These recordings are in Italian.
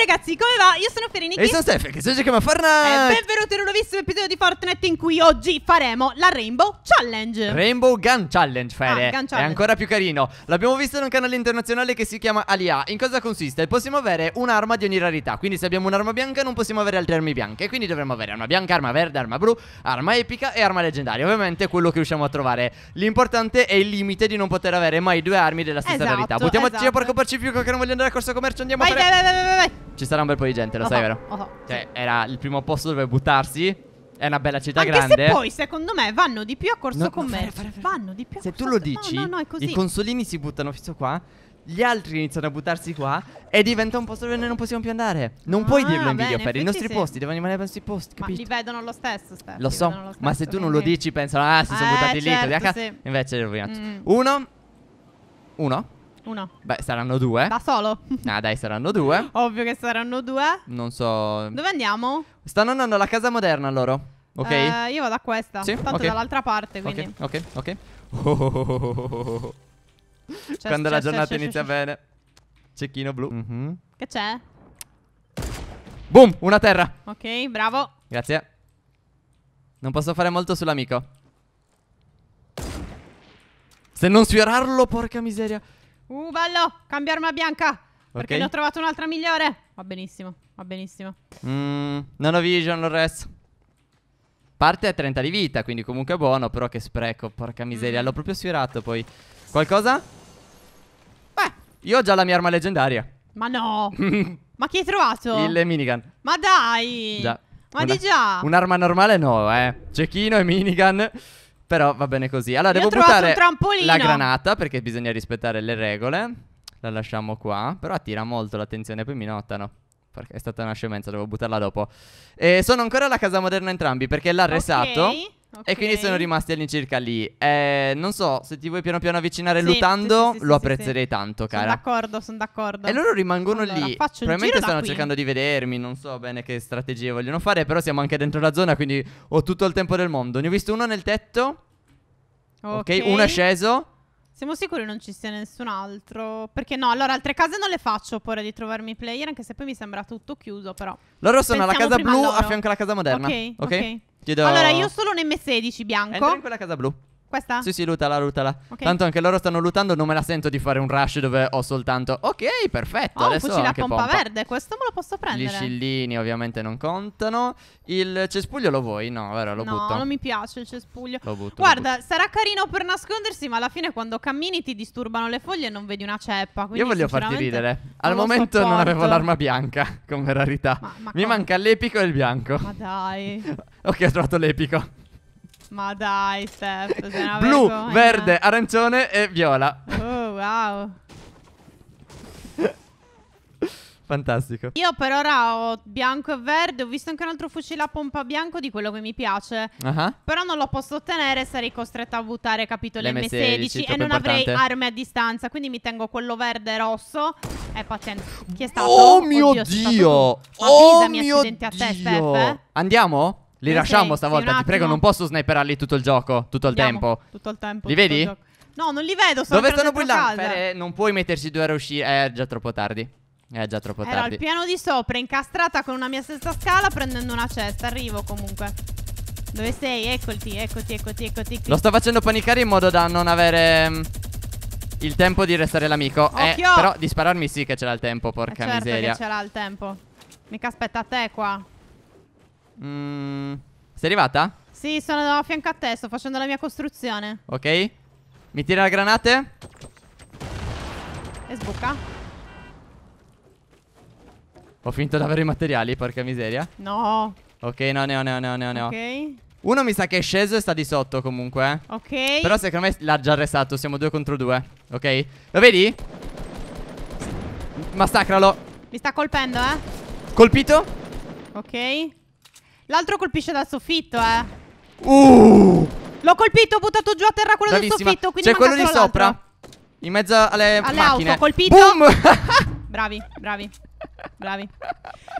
ragazzi, come va? Io sono Fereniki E sono Steph, che si chiama Fortnite E eh, benvenuti in un nuovissimo episodio di Fortnite in cui oggi faremo la Rainbow Challenge Rainbow Gun Challenge, Fere ah, Gun Challenge. È ancora più carino L'abbiamo visto in un canale internazionale che si chiama Alia In cosa consiste? Possiamo avere un'arma di ogni rarità Quindi se abbiamo un'arma bianca non possiamo avere altre armi bianche Quindi dovremmo avere arma bianca, arma verde, arma blu, arma epica e arma leggendaria Ovviamente quello che riusciamo a trovare L'importante è il limite di non poter avere mai due armi della stessa esatto, rarità Buttiamoci esatto. a porco pacifico che non voglio andare a corso commercio Andiamo vai, a fare... Vai, vai, vai, vai, vai ci sarà un bel po' di gente, lo oh sai, vero? Oh cioè, era il primo posto dove buttarsi. È una bella città Anche grande. E poi, secondo me, vanno di più a Corso no, Commercio. No, vanno di più a Se Corso tu lo dici, no, no, i consolini si buttano fisso qua. Gli altri iniziano a buttarsi qua e diventa un posto dove noi non possiamo più andare. Non ah, puoi dirlo in bene, video per i nostri sì. posti, devono rimanere ai nostri posti. Capito? Ma li vedono lo stesso, Steph, Lo so, lo ma se tu non lo dici pensano, ah, si eh, sono buttati certo, lì. Sì. Invece è rovinato. Mm. Uno. Uno. Una. Beh, saranno due. Da solo. Ah, dai, saranno due. Ovvio che saranno due. Non so. Dove andiamo? Stanno andando alla casa moderna loro. Ok. Eh, io vado a questa. Sì? Tanto okay. dall'altra parte, quindi. Ok, ok, ok. Oh, oh, oh, Quando la giornata inizia bene. Cecchino blu. Mm -hmm. Che c'è? Boom, una terra. Ok, bravo. Grazie. Non posso fare molto sull'amico. Se non sfiorarlo, porca miseria. Uh, bello! Cambio arma bianca! Perché okay. ne ho trovato un'altra migliore. Va benissimo, va benissimo. Mm, non ho vision, lo resto. Parte a 30 di vita, quindi comunque buono, però che spreco, porca miseria. Mm-hmm. L'ho proprio sfiorato poi. Qualcosa? Beh. Io ho già la mia arma leggendaria. Ma no. Ma chi hai trovato? Il minigun. Ma dai. Già. Ma una, di già. Un'arma normale no, eh. Cecchino e minigun. Però va bene così. Allora, Io devo buttare la granata perché bisogna rispettare le regole. La lasciamo qua. Però attira molto l'attenzione, poi mi notano. Perché è stata una scemenza, devo buttarla dopo. E sono ancora alla casa moderna entrambi perché l'ha okay. resato. Okay. E quindi sono rimasti all'incirca lì. Eh, non so, se ti vuoi piano piano avvicinare sì, lutando, sì, sì, lo apprezzerei tanto, cara. Sono d'accordo, sono d'accordo. E loro rimangono allora, lì. Probabilmente stanno cercando di vedermi, non so bene che strategie vogliono fare, però siamo anche dentro la zona, quindi ho tutto il tempo del mondo. Ne ho visto uno nel tetto. Ok, uno è sceso. Siamo sicuri non ci sia nessun altro? Perché no, allora altre case non le faccio paura di trovarmi player, anche se poi mi sembra tutto chiuso, però. Loro sono alla casa blu a, a fianco alla casa moderna. Ok, ok. okay. Do... Allora, io ho solo un M16 bianco. Entra in quella casa blu. Questa? Sì, sì, lutala, lutala. Okay. Tanto anche loro stanno lutando, non me la sento di fare un rush dove ho soltanto. Ok, perfetto. Oh, adesso fucile a pompa, pompa, verde, questo me lo posso prendere. Gli scillini ovviamente non contano. Il cespuglio lo vuoi? No, vero, lo no, butto. No, non mi piace il cespuglio. Lo butto. Guarda, lo butto. sarà carino per nascondersi, ma alla fine quando cammini ti disturbano le foglie e non vedi una ceppa. Io voglio farti ridere. Al momento sopporto. non avevo l'arma bianca come rarità. Ma, ma mi manca l'epico e il bianco. Ma dai. ok, ho trovato l'epico. Ma dai, Steph. Blu, vergogna. verde, arancione e viola. Oh, wow. Fantastico. Io per ora ho bianco e verde. Ho visto anche un altro fucile a pompa bianco di quello che mi piace. Uh -huh. Però non lo posso ottenere. Sarei costretta a buttare capitolo M16. e non importante. avrei armi a distanza. Quindi mi tengo quello verde e rosso. E eh, pazienza. Chi è stato? Oh Oddio, oh, mio Dio! Stato... oh mio Dio! Te, Steph, eh. Andiamo? Li eh, lasciamo stavolta, ti prego, non posso sniperarli tutto il gioco, tutto il tempo. Tutto il tempo. Li vedi? No, non li vedo, sono Dove stanno brillando? Eh, non puoi metterci due a uscire, è già troppo tardi. È già troppo tardi. Allora, al piano di sopra, incastrata con una mia stessa scala, prendendo una cesta. Arrivo comunque. Dove sei? Eccoti, eccoti, eccoti, eccoti. Lo sto facendo panicare in modo da non avere mm, il tempo di restare l'amico. Eh, però di spararmi sì che ce l'ha il tempo, eh, porca eh certo miseria. Certo che ce l'ha il tempo. Mica aspetta a te qua. Mm, sei arrivata? Sì, sono a fianco a te, sto facendo la mia costruzione. Ok. Mi tira la granate. E sbuca. Ho finito di avere i materiali, porca miseria. No. Ok, no, ne ho, ne ho, ne ho, ne ho. Ok. Uno mi sa che è sceso e sta di sotto comunque. Ok. Però secondo me l'ha già arrestato, siamo due contro due. Ok. Lo vedi? Massacralo. Mi sta colpendo, eh. Colpito. Ok. L'altro colpisce dal soffitto, eh. Uh! L'ho colpito, ho buttato giù a terra quello Bravissima. del soffitto. C'è quello lì sopra. In mezzo alle, alle macchine. auto, colpito. Boom! bravi, bravi. Bravi.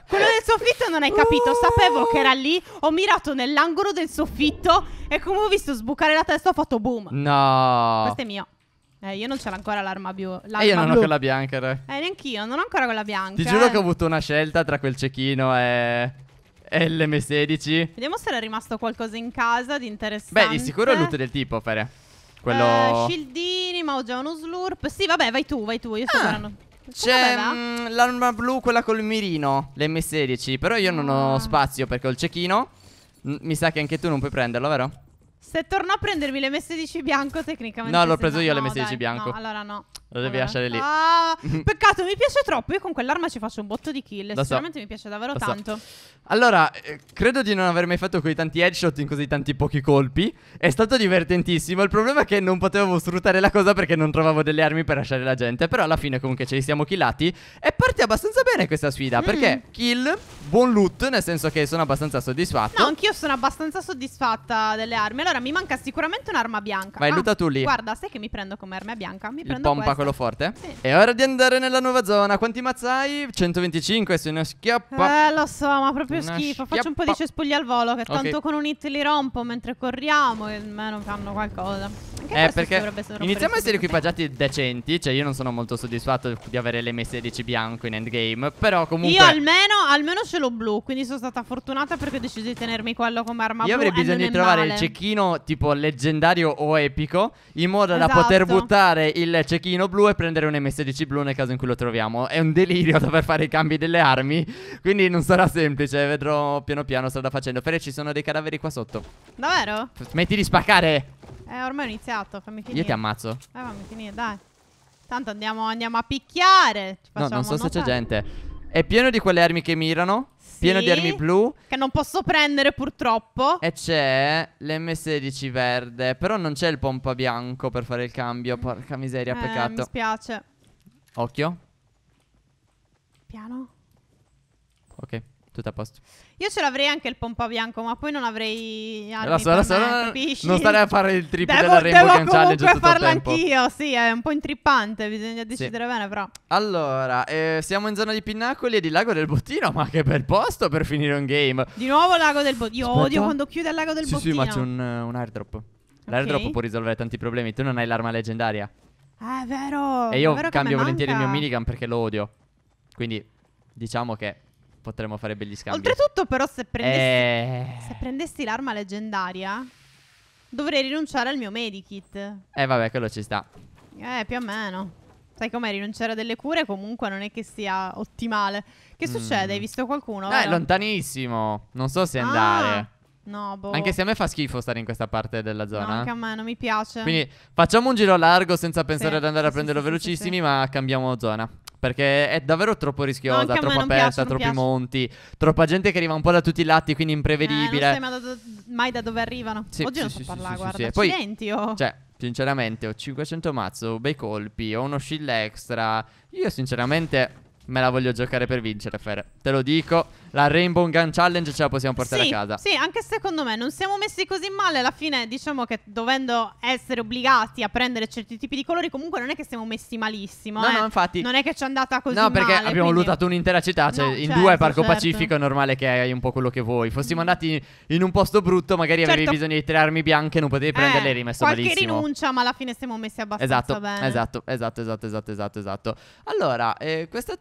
Quello del soffitto non hai capito. Sapevo che era lì. Ho mirato nell'angolo del soffitto. E come ho visto sbucare la testa, ho fatto boom. No. Questo è mio. Eh, io non ce l'ho ancora l'arma blu. E eh, io non blu. ho quella bianca, re. Eh, neanch'io, non ho ancora quella bianca. Ti giuro eh. che ho avuto una scelta tra quel cecchino e. LM16. Vediamo se era rimasto qualcosa in casa di interessante. Beh, di sicuro è loot del tipo, Fere. Quello... Uh, shieldini, ma ho già uno slurp. Sì, vabbè, vai tu, vai tu. Io sto ah. guardando. C'è mm, l'arma blu, quella col mirino, l'M16. Però io non ah. ho spazio perché ho il cecchino. Mi sa che anche tu non puoi prenderlo, vero? Se torno a prendermi l'M16 bianco, tecnicamente. No, l'ho preso no, io l'M16 bianco. No, allora no. Lo devi lasciare lì. Ah, peccato, mi piace troppo. Io con quell'arma ci faccio un botto di kill. Lo Sicuramente so. mi piace davvero Lo tanto. So. Allora, eh, credo di non aver mai fatto così tanti headshot in così tanti pochi colpi. È stato divertentissimo. Il problema è che non potevo sfruttare la cosa perché non trovavo delle armi per lasciare la gente. Però alla fine, comunque, ce li siamo killati. E parte abbastanza bene questa sfida. Mm. Perché kill, buon loot, nel senso che sono abbastanza soddisfatto. No, anch'io sono abbastanza soddisfatta delle armi. Allora, mi manca sicuramente un'arma bianca. Vai, ah, luta tu lì. Guarda, sai che mi prendo come arma bianca? Mi Il prendo pompa questa quello forte. Sì. È ora di andare nella nuova zona. Quanti mazzai? 125, se ne schiappa. Eh, lo so, ma proprio schifo. Schiappa. Faccio un po' di cespugli al volo, che okay. tanto con un hit li rompo mentre corriamo e almeno fanno qualcosa. Eh, perché eh, perché iniziamo a essere equipaggiati decenti. Cioè, io non sono molto soddisfatto di avere l'M16 bianco in endgame. Però comunque. Io almeno, almeno ce l'ho blu. Quindi sono stata fortunata perché ho deciso di tenermi quello come arma io blu. Io avrei bisogno di trovare male. il cecchino tipo leggendario o epico. In modo esatto. da poter buttare il cecchino blu e prendere un M16 blu nel caso in cui lo troviamo. È un delirio dover fare i cambi delle armi. Quindi non sarà semplice. Vedrò piano piano strada facendo. Fere, ci sono dei cadaveri qua sotto. Davvero? Smetti di spaccare. Eh, ormai ho iniziato, fammi finire. Io ti ammazzo. Eh, fammi finire, dai. Tanto andiamo, andiamo a picchiare. no, non so se c'è gente. È pieno di quelle armi che mirano. Sì, pieno di armi blu. Che non posso prendere purtroppo. E c'è l'M16 verde. Però non c'è il pompa bianco per fare il cambio. Porca miseria, eh, peccato. Mi dispiace. Occhio. Piano. Ok. Tutto a posto. Io ce l'avrei anche il pompa bianco, ma poi non avrei armi eh, so, per so, me, so, Non starei a fare il trip devo, della Rainbow Game Challenge tutto farlo il tempo. anch'io, sì, è un po' intrippante, bisogna decidere sì. bene però. Allora, eh, siamo in zona di Pinnacoli e di Lago del Bottino, ma che bel posto per finire un game. Di nuovo Lago del Bottino, io odio quando chiude il Lago del sì, Bottino. Sì, sì, ma c'è un, eh, un airdrop. L'airdrop okay. può risolvere tanti problemi, tu non hai l'arma leggendaria. Ah, è vero. E io vero cambio volentieri il mio minigun perché lo odio. Quindi diciamo che potremmo fare belli scambi. Oltretutto, però, se prendessi, eh... se prendessi l'arma leggendaria, dovrei rinunciare al mio medikit. Eh, vabbè, quello ci sta. Eh, più o meno. Sai com'è rinunciare a delle cure? Comunque non è che sia ottimale. Che mm. succede? Hai visto qualcuno? Eh, vero? lontanissimo. Non so se ah, andare. No, boh. Anche se a me fa schifo stare in questa parte della zona. No, anche a me non mi piace. Quindi facciamo un giro largo senza pensare sì, ad andare sì, a prenderlo sì, velocissimi, ma cambiamo zona. Perché è davvero troppo rischiosa, no, troppo aperta, piace, troppi monti, troppa gente che arriva un po' da tutti i lati, quindi eh, imprevedibile. Eh, non sai mai da, dove arrivano. Sì, Oggi sì, non so sì, parlare, sì, guarda, sì, Poi, oh. Cioè, sinceramente, ho 500 mazzo, ho bei colpi, ho uno shield extra. Io sinceramente me la voglio giocare per vincere, Fer. Te lo dico la Rainbow Gun Challenge ce la possiamo portare sì, a casa. Sì, anche secondo me non siamo messi così male. Alla fine, diciamo che dovendo essere obbligati a prendere certi tipi di colori, comunque non è che siamo messi malissimo. No, eh. no, infatti. Non è che ci è andata così male. No, perché male, abbiamo quindi... lutato un'intera città. Cioè, no, in certo, due Parco certo. Pacifico è normale che hai un po' quello che vuoi. Fossimo mm. andati in, un posto brutto, magari certo. avevi bisogno di tre armi bianche, non potevi prenderle eh, rimesso qualche malissimo. rinuncia, ma alla fine siamo messi abbastanza esatto, bene. Esatto, esatto, esatto, esatto, esatto, esatto. Allora, eh, questa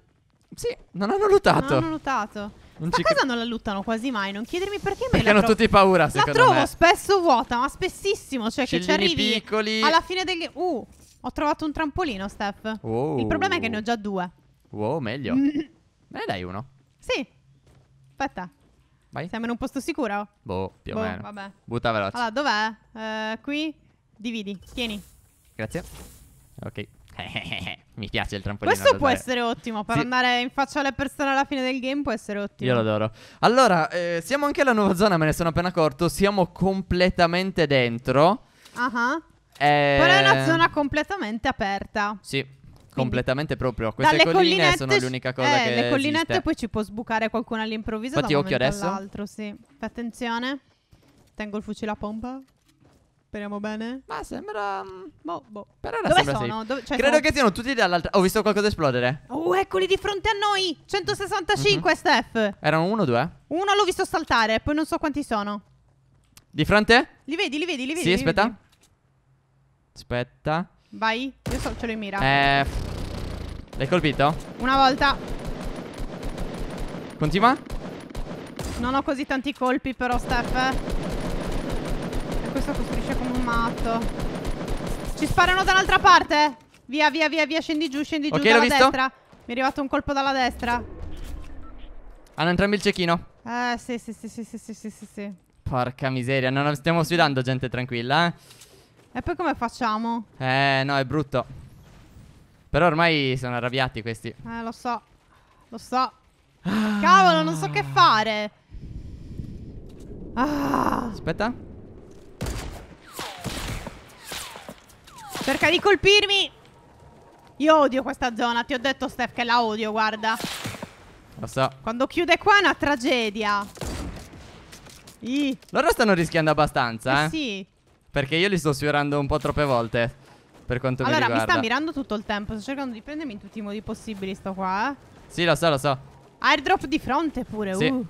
sì, non hanno lottato. Non hanno lottato. Non ma ci... cosa non la luttano quasi mai? Non chiedermi perché me perché la hanno trovo... tutti paura, secondo me. La trovo me. spesso vuota, ma spessissimo, cioè Scellini che ci arrivi piccoli. alla fine degli Uh, ho trovato un trampolino, Steph. Wow. Il problema è che ne ho già due. Wow, meglio. ne mm. eh, dai uno? Sì. Aspetta. Vai. Siamo in un posto sicuro? Boh, più boh, o meno. Vabbè. Butta veloce. Allora, dov'è? Uh, qui. Dividi. Tieni. Grazie. Ok. Mi piace il trampolino. Questo può essere ottimo. Per sì. andare in faccia alle persone alla fine del game può essere ottimo. Io lo adoro. Allora, eh, siamo anche alla nuova zona, me ne sono appena accorto. Siamo completamente dentro. Ah. Uh-huh. Eh... Però è una zona completamente aperta. Sì. Completamente proprio. Queste Dalle colline sono l'unica cosa eh, che. Le collinette esiste. poi ci può sbucare qualcuno all'improvviso. Fatti da occhio adesso. sì. Fai attenzione. Tengo il fucile a pompa. Speriamo bene. Ma sembra. Mm, boh, boh. Per ora Dove sembra sono? Dove, cioè Credo sono... che siano tutti dall'altra. Ho visto qualcosa esplodere. Oh, eccoli di fronte a noi. 165, mm-hmm. Steph. Erano uno o due? Uno l'ho visto saltare, poi non so quanti sono. Di fronte? Li vedi, li vedi, li vedi. Sì, aspetta. Vedi. Aspetta. Vai, io so, ce l'ho in mira. Eh. L'hai colpito? Una volta. Continua? Non ho così tanti colpi, però, Steph. Eh questo costruisce come un matto. Ci sparano dall'altra parte. Via, via, via, via. Scendi giù, scendi okay, giù dalla visto. destra. Mi è arrivato un colpo dalla destra. Hanno entrambi il cecchino. Eh, sì, sì, sì, sì, sì, sì, sì, sì, sì. Porca miseria, non stiamo sfidando gente tranquilla, eh. E poi come facciamo? Eh, no, è brutto. Però ormai sono arrabbiati questi. Eh, lo so. Lo so. Cavolo, non so che fare. Ah. Aspetta. Cerca di colpirmi. Io odio questa zona. Ti ho detto, Steph, che la odio, guarda. Lo so Quando chiude qua è una tragedia. Ih. Loro stanno rischiando abbastanza, eh? eh? Sì. Perché io li sto sfiorando un po' troppe volte. Per quanto allora, mi riguarda. Allora, mi sta mirando tutto il tempo. Sto cercando di prendermi in tutti i modi possibili, sto qua, eh. Sì, lo so, lo so. Airdrop di fronte pure, sì. uh.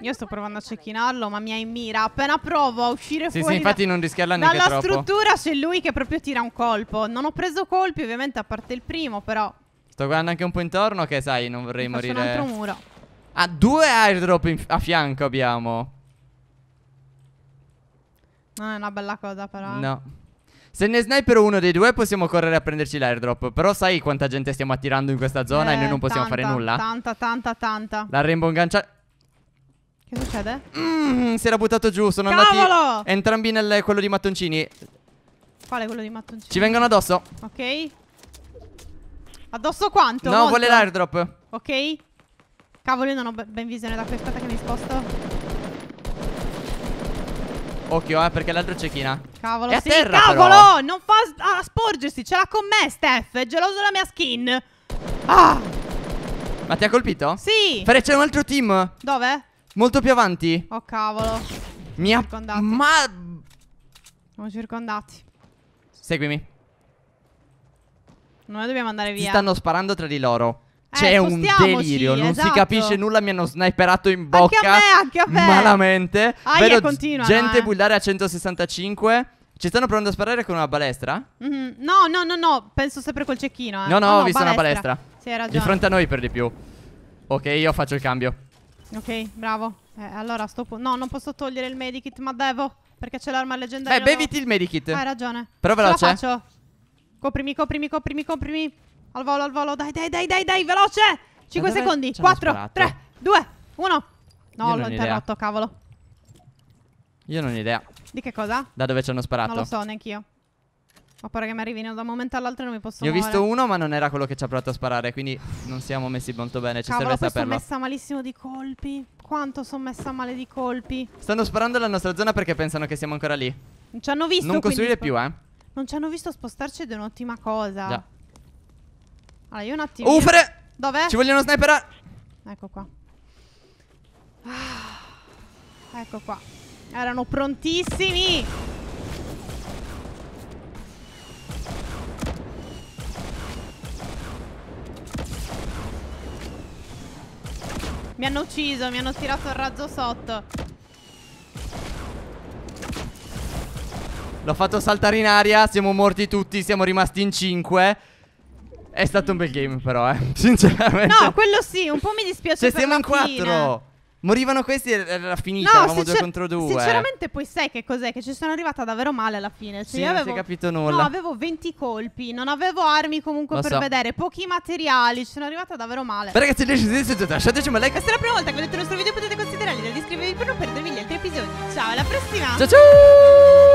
Io sto provando a cecchinarlo, ma mi hai in mira. Appena provo a uscire sì, fuori. Sì, infatti, non rischiarla neanche dalla troppo. Dalla struttura c'è lui che proprio tira un colpo. Non ho preso colpi, ovviamente, a parte il primo, però. Sto guardando anche un po' intorno, che sai, non vorrei mi morire. C'è un altro muro. Ah, due airdrop a fianco abbiamo. Non è una bella cosa, però. No. Se ne sniper uno dei due possiamo correre a prenderci l'airdrop Però sai quanta gente stiamo attirando in questa zona eh, e noi non eh, possiamo tanta, fare nulla? Tanta, tanta, tanta La rainbow gancia che succede? Mmm, si era buttato giù, sono Cavolo! andati entrambi nel quello di mattoncini. Quale quello di mattoncini? Ci vengono addosso. Ok. Addosso quanto? No, Molto. vuole l'airdrop. Ok. Cavolo, io non ho ben visione da qui, aspetta che mi sposto. Occhio, eh, perché l'altro c'è china. Cavolo, è sì, a terra, cavolo! Però. Non fa a ah, sporgersi, ce l'ha con me, Steph. È geloso della mia skin. Ah! Ma ti ha colpito? Sì. Fare c'è un altro team. Dove? Molto più avanti. Oh, cavolo. Mi ha... Ma... Siamo circondati. Seguimi. Noi dobbiamo andare via. Si stanno sparando tra di loro. Eh, C'è eh, un delirio, non esatto. si capisce nulla, mi hanno sniperato in bocca. Anche a me, anche a me. Malamente. Ah, Vedo continua, gente eh. bullare a 165. Ci stanno provando a sparare con una balestra? Mm -hmm. No, no, no, no, penso sempre col cecchino. Eh. No, no, oh, no, ho visto balestra. una balestra. Sì, hai ragione. Di fronte a noi per di più. Ok, io faccio il cambio. Ok, bravo. Eh, allora sto... No, non posso togliere il medikit, ma devo. Perché c'è l'arma leggendaria. Eh, beviti il medikit. Hai ragione. Però veloce. Ce la eh. Coprimi, coprimi, coprimi, coprimi. Al volo, al volo. Dai, dai, dai, dai, dai, veloce. 5 secondi. 4, 3, 2, 1. No, l'ho interrotto, cavolo. Io non ho idea. Di che cosa? Da dove ci hanno sparato? Non lo so, neanch'io. Ho paura che mi arrivino da un momento all'altro e non mi posso Ne ho visto uno, ma non era quello che ci ha provato a sparare, quindi non siamo messi molto bene. Ci Cavolo, serve poi sono messa malissimo di colpi. Quanto sono messa male di colpi. Stanno sparando la nostra zona perché pensano che siamo ancora lì. Non ci hanno visto. non costruire più, eh. Non ci hanno visto spostarci ed è un'ottima cosa. Già. Allora, io un attimo. Ufere! Dov'è? Ci vogliono sniper. Eh. Ecco qua. Ah, ecco qua. Erano prontissimi. Mi hanno ucciso, mi hanno tirato il razzo sotto. L'ho fatto saltare in aria, siamo morti tutti, siamo rimasti in 5. È stato un bel game però, eh. Sinceramente. No, quello sì, un po' mi dispiace. Cioè, siamo in 4. Morivano questi e era finita, no, eravamo due contro due. Sinceramente poi sai che cos'è? Che ci sono arrivata davvero male alla fine. Cioè, sì, io avevo, non si è capito nulla. No, avevo 20 colpi, non avevo armi comunque Lo per so. vedere, pochi materiali, ci sono arrivata davvero male. Beh, ragazzi, lasciateci un like. Questa è la prima volta che vedete il nostro video, potete considerarli di iscrivervi per non perdervi gli altri episodi. Ciao, alla prossima! Ciao ciao!